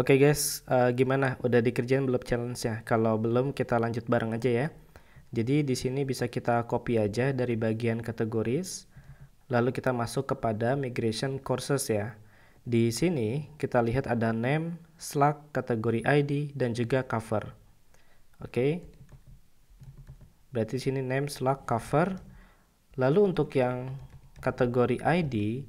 Oke okay guys, uh, gimana? Udah dikerjain belum challenge-nya? Kalau belum kita lanjut bareng aja ya. Jadi di sini bisa kita copy aja dari bagian kategoris, lalu kita masuk kepada migration courses ya. Di sini kita lihat ada name, slug, kategori ID, dan juga cover. Oke, okay. berarti sini name, slug, cover. Lalu untuk yang kategori ID,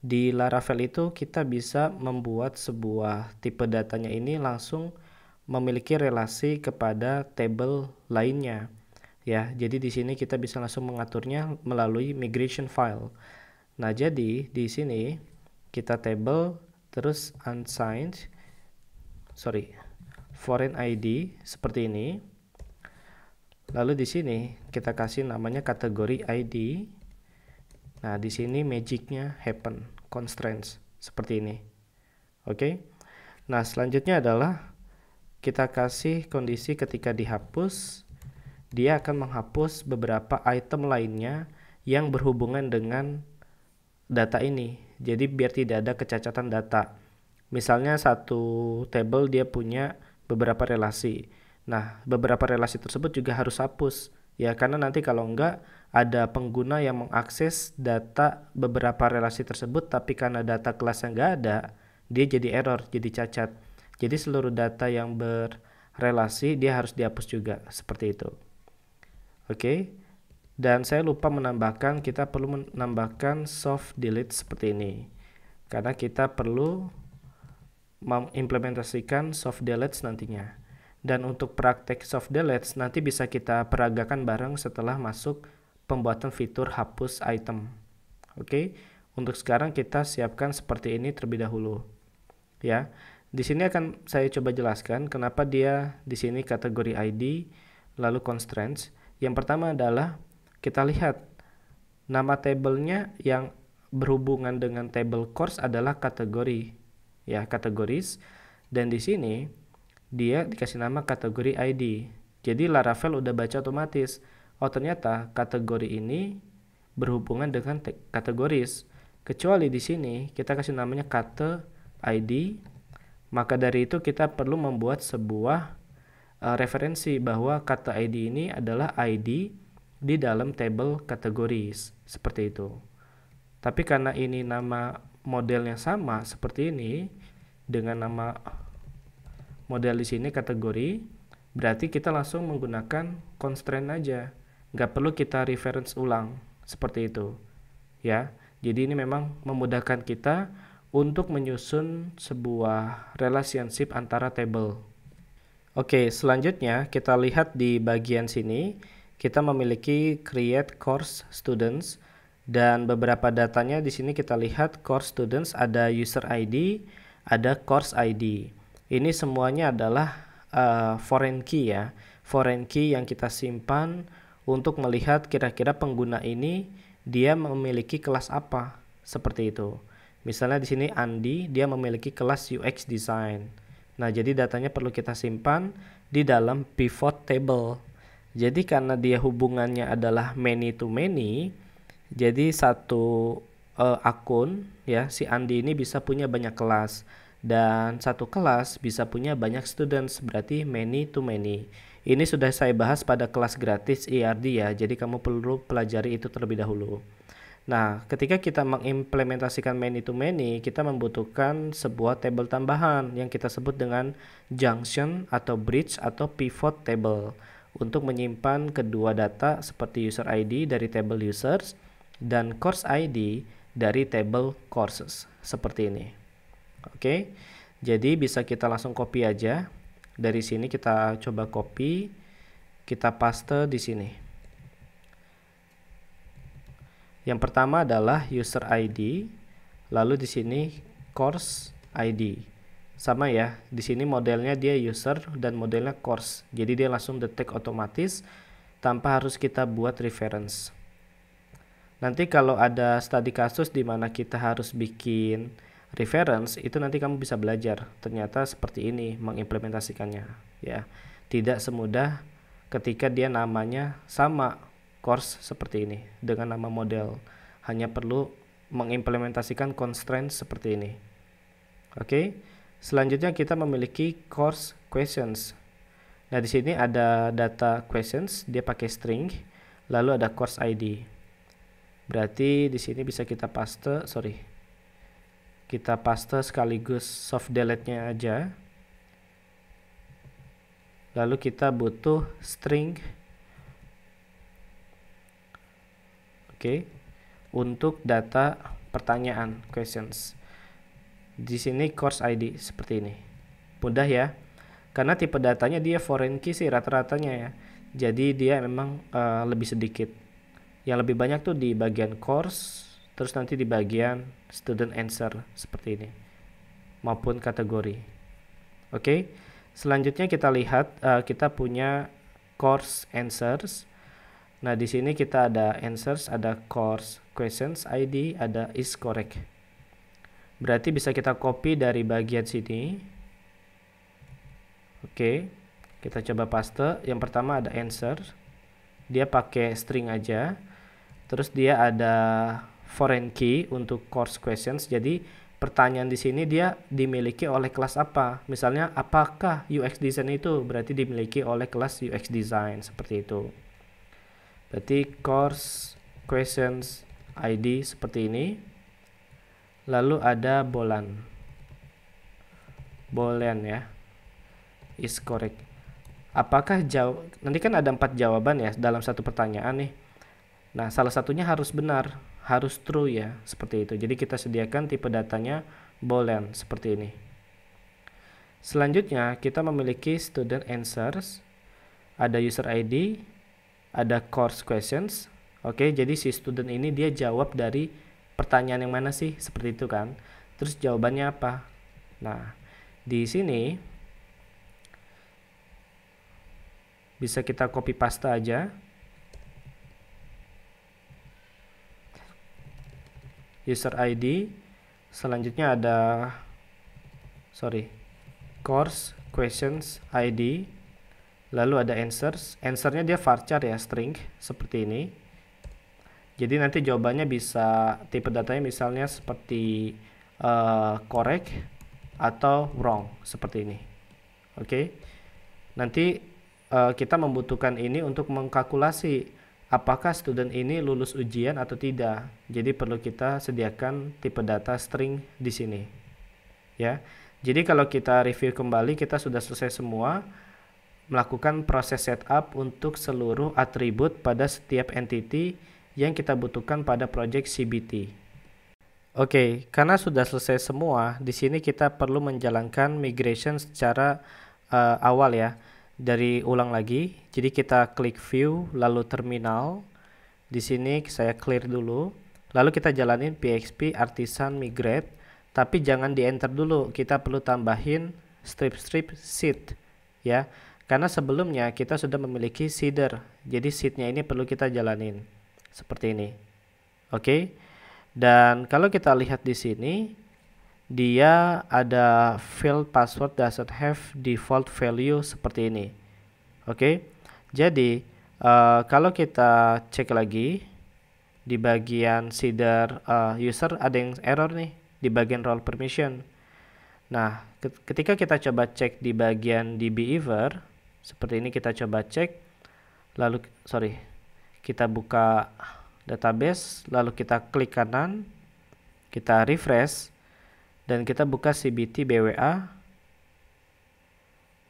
di Laravel itu kita bisa membuat sebuah tipe datanya ini langsung memiliki relasi kepada table lainnya. Ya, jadi di sini kita bisa langsung mengaturnya melalui migration file. Nah, jadi di sini kita table terus unsigned sorry foreign ID seperti ini. Lalu di sini kita kasih namanya kategori ID Nah, di sini magicnya happen, constraints seperti ini. Oke. Okay? Nah, selanjutnya adalah kita kasih kondisi ketika dihapus, dia akan menghapus beberapa item lainnya yang berhubungan dengan data ini. Jadi biar tidak ada kecacatan data. Misalnya satu table dia punya beberapa relasi. Nah, beberapa relasi tersebut juga harus hapus ya karena nanti kalau enggak ada pengguna yang mengakses data beberapa relasi tersebut tapi karena data kelasnya enggak ada dia jadi error jadi cacat jadi seluruh data yang berrelasi dia harus dihapus juga seperti itu oke dan saya lupa menambahkan kita perlu menambahkan soft delete seperti ini karena kita perlu mengimplementasikan soft delete nantinya dan untuk praktek soft deletes nanti bisa kita peragakan bareng setelah masuk pembuatan fitur hapus item. Oke, okay? untuk sekarang kita siapkan seperti ini terlebih dahulu. Ya, di sini akan saya coba jelaskan kenapa dia di sini kategori ID, lalu constraints. Yang pertama adalah kita lihat nama tablenya yang berhubungan dengan table course adalah kategori ya kategoris dan di sini dia dikasih nama kategori ID. Jadi Laravel udah baca otomatis. Oh ternyata kategori ini berhubungan dengan kategoris. Kecuali di sini kita kasih namanya kata ID. Maka dari itu kita perlu membuat sebuah uh, referensi bahwa kata ID ini adalah ID di dalam table kategoris seperti itu. Tapi karena ini nama modelnya sama seperti ini dengan nama model di sini kategori, berarti kita langsung menggunakan constraint aja. Nggak perlu kita reference ulang, seperti itu. Ya, jadi ini memang memudahkan kita untuk menyusun sebuah relationship antara table. Oke, selanjutnya kita lihat di bagian sini, kita memiliki create course students dan beberapa datanya di sini kita lihat course students ada user ID, ada course ID. Ini semuanya adalah uh, foreign key ya. Foreign key yang kita simpan untuk melihat kira-kira pengguna ini dia memiliki kelas apa seperti itu. Misalnya di sini Andi dia memiliki kelas UX design. Nah, jadi datanya perlu kita simpan di dalam pivot table. Jadi karena dia hubungannya adalah many to many, jadi satu uh, akun ya si Andi ini bisa punya banyak kelas dan satu kelas bisa punya banyak students berarti many to many. Ini sudah saya bahas pada kelas gratis ERD ya, jadi kamu perlu pelajari itu terlebih dahulu. Nah, ketika kita mengimplementasikan many to many, kita membutuhkan sebuah table tambahan yang kita sebut dengan junction atau bridge atau pivot table untuk menyimpan kedua data seperti user ID dari table users dan course ID dari table courses seperti ini. Oke. Jadi bisa kita langsung copy aja. Dari sini kita coba copy, kita paste di sini. Yang pertama adalah user ID, lalu di sini course ID. Sama ya, di sini modelnya dia user dan modelnya course. Jadi dia langsung detect otomatis tanpa harus kita buat reference. Nanti kalau ada studi kasus di mana kita harus bikin reference itu nanti kamu bisa belajar ternyata seperti ini mengimplementasikannya ya tidak semudah ketika dia namanya sama course seperti ini dengan nama model hanya perlu mengimplementasikan constraint seperti ini oke okay? selanjutnya kita memiliki course questions nah di sini ada data questions dia pakai string lalu ada course ID berarti di sini bisa kita paste sorry kita paste sekaligus soft delete-nya aja. Lalu kita butuh string Oke. Okay, untuk data pertanyaan questions. Di sini course ID seperti ini. Mudah ya. Karena tipe datanya dia foreign key sih rata-ratanya ya. Jadi dia memang uh, lebih sedikit. Yang lebih banyak tuh di bagian course terus nanti di bagian student answer seperti ini maupun kategori oke okay? selanjutnya kita lihat uh, kita punya course answers nah di sini kita ada answers ada course questions ID ada is correct berarti bisa kita copy dari bagian sini oke okay. kita coba paste yang pertama ada answer dia pakai string aja terus dia ada foreign key untuk course questions. Jadi pertanyaan di sini dia dimiliki oleh kelas apa? Misalnya apakah UX design itu berarti dimiliki oleh kelas UX design seperti itu. Berarti course questions ID seperti ini. Lalu ada bolan. Bolan ya. Is correct. Apakah jauh nanti kan ada empat jawaban ya dalam satu pertanyaan nih. Nah, salah satunya harus benar harus true ya seperti itu jadi kita sediakan tipe datanya boolean seperti ini selanjutnya kita memiliki student answers ada user ID ada course questions oke jadi si student ini dia jawab dari pertanyaan yang mana sih seperti itu kan terus jawabannya apa nah di sini bisa kita copy paste aja user ID selanjutnya ada sorry course questions ID lalu ada answers answernya dia varchar ya string seperti ini jadi nanti jawabannya bisa tipe datanya misalnya seperti uh, correct atau wrong seperti ini oke okay? nanti uh, kita membutuhkan ini untuk mengkalkulasi apakah student ini lulus ujian atau tidak. Jadi perlu kita sediakan tipe data string di sini. Ya. Jadi kalau kita review kembali kita sudah selesai semua melakukan proses setup untuk seluruh atribut pada setiap entity yang kita butuhkan pada project CBT. Oke, okay, karena sudah selesai semua, di sini kita perlu menjalankan migration secara uh, awal ya dari ulang lagi. Jadi kita klik view lalu terminal. Di sini saya clear dulu. Lalu kita jalanin PXP artisan migrate, tapi jangan di enter dulu. Kita perlu tambahin strip-strip seed ya. Karena sebelumnya kita sudah memiliki seeder. Jadi seednya ini perlu kita jalanin seperti ini. Oke. Okay? Dan kalau kita lihat di sini dia ada field password doesn't have default value seperti ini oke okay? jadi uh, kalau kita cek lagi di bagian sider uh, eh, user ada yang error nih di bagian role permission nah ketika kita coba cek di bagian db ever seperti ini kita coba cek lalu sorry kita buka database lalu kita klik kanan kita refresh dan kita buka CBT BWA.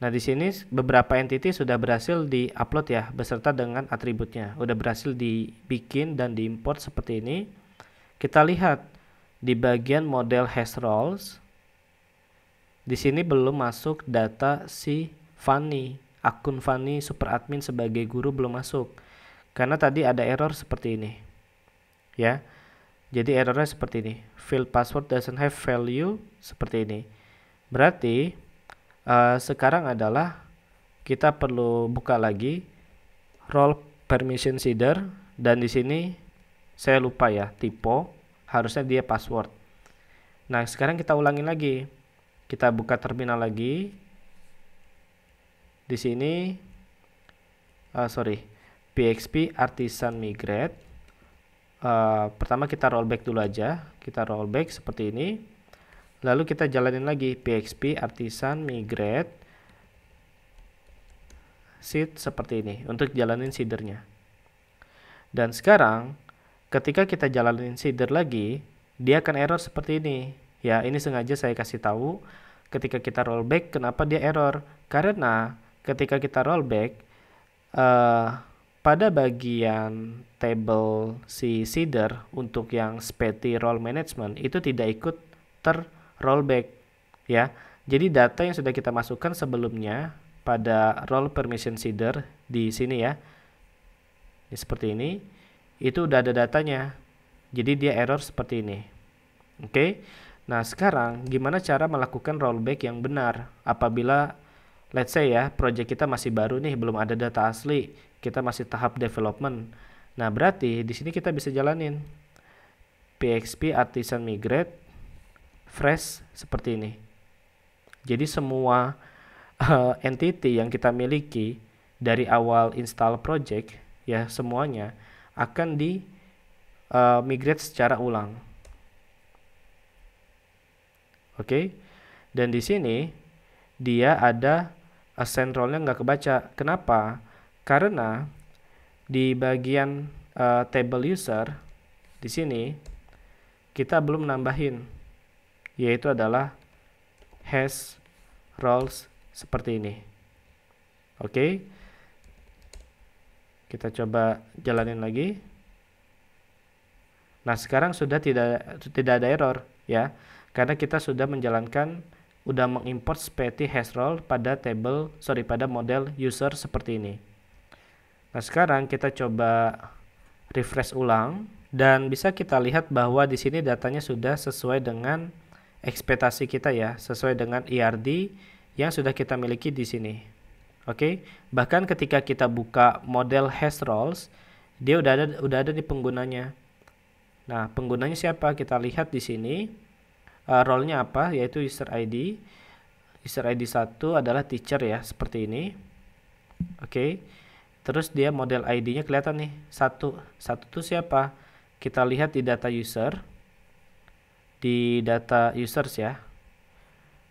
Nah, di sini beberapa entity sudah berhasil di-upload ya beserta dengan atributnya. Udah berhasil dibikin dan diimport seperti ini. Kita lihat di bagian model hash rolls. Di sini belum masuk data si Fanny, akun Fanny super admin sebagai guru belum masuk. Karena tadi ada error seperti ini. Ya. Jadi errornya seperti ini. Field password doesn't have value seperti ini. Berarti uh, sekarang adalah kita perlu buka lagi role permission seeder dan di sini saya lupa ya typo harusnya dia password. Nah, sekarang kita ulangi lagi. Kita buka terminal lagi. Di sini uh, sorry, PXP artisan migrate uh, pertama kita rollback dulu aja kita rollback seperti ini lalu kita jalanin lagi pxp artisan migrate seed seperti ini untuk jalanin seedernya dan sekarang ketika kita jalanin seeder lagi dia akan error seperti ini ya ini sengaja saya kasih tahu ketika kita rollback kenapa dia error karena ketika kita rollback uh, eh, pada bagian table si seeder untuk yang speti role management itu tidak ikut ter rollback ya. Jadi data yang sudah kita masukkan sebelumnya pada role permission seeder di sini ya. Ini seperti ini itu udah ada datanya. Jadi dia error seperti ini. Oke. Okay? Nah, sekarang gimana cara melakukan rollback yang benar apabila let's say ya, project kita masih baru nih, belum ada data asli kita masih tahap development. Nah, berarti di sini kita bisa jalanin PXP artisan migrate fresh seperti ini. Jadi semua uh, entity yang kita miliki dari awal install project ya semuanya akan di uh, migrate secara ulang. Oke. Okay? Dan di sini dia ada ascent eh, role nggak kebaca. Kenapa? Karena di bagian uh, table user di sini kita belum nambahin yaitu adalah hash roles seperti ini. Oke. Okay. Kita coba jalanin lagi. Nah, sekarang sudah tidak tidak ada error ya. Karena kita sudah menjalankan udah mengimport seperti hash role pada table sorry pada model user seperti ini. Nah sekarang kita coba refresh ulang dan bisa kita lihat bahwa di sini datanya sudah sesuai dengan ekspektasi kita ya, sesuai dengan IRD e yang sudah kita miliki di sini. Oke, okay? bahkan ketika kita buka model hash rolls, dia udah ada udah ada di penggunanya. Nah, penggunanya siapa? Kita lihat di sini. Uh, eh, role apa? Yaitu user ID. User ID satu adalah teacher ya, seperti ini. Oke. Okay. Terus dia model ID-nya kelihatan nih. Satu. Satu itu siapa? Kita lihat di data user. Di data users ya.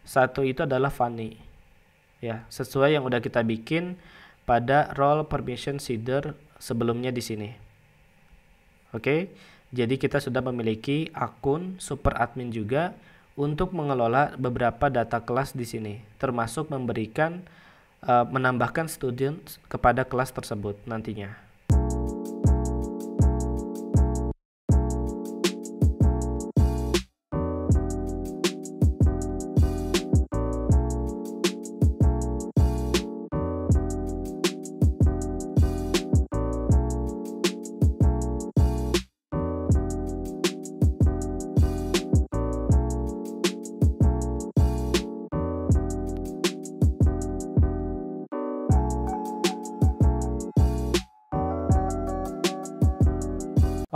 Satu itu adalah Fanny. Ya, sesuai yang udah kita bikin pada role permission seeder sebelumnya di sini. Oke. Jadi kita sudah memiliki akun super admin juga untuk mengelola beberapa data kelas di sini, termasuk memberikan uh, menambahkan student kepada kelas tersebut nantinya.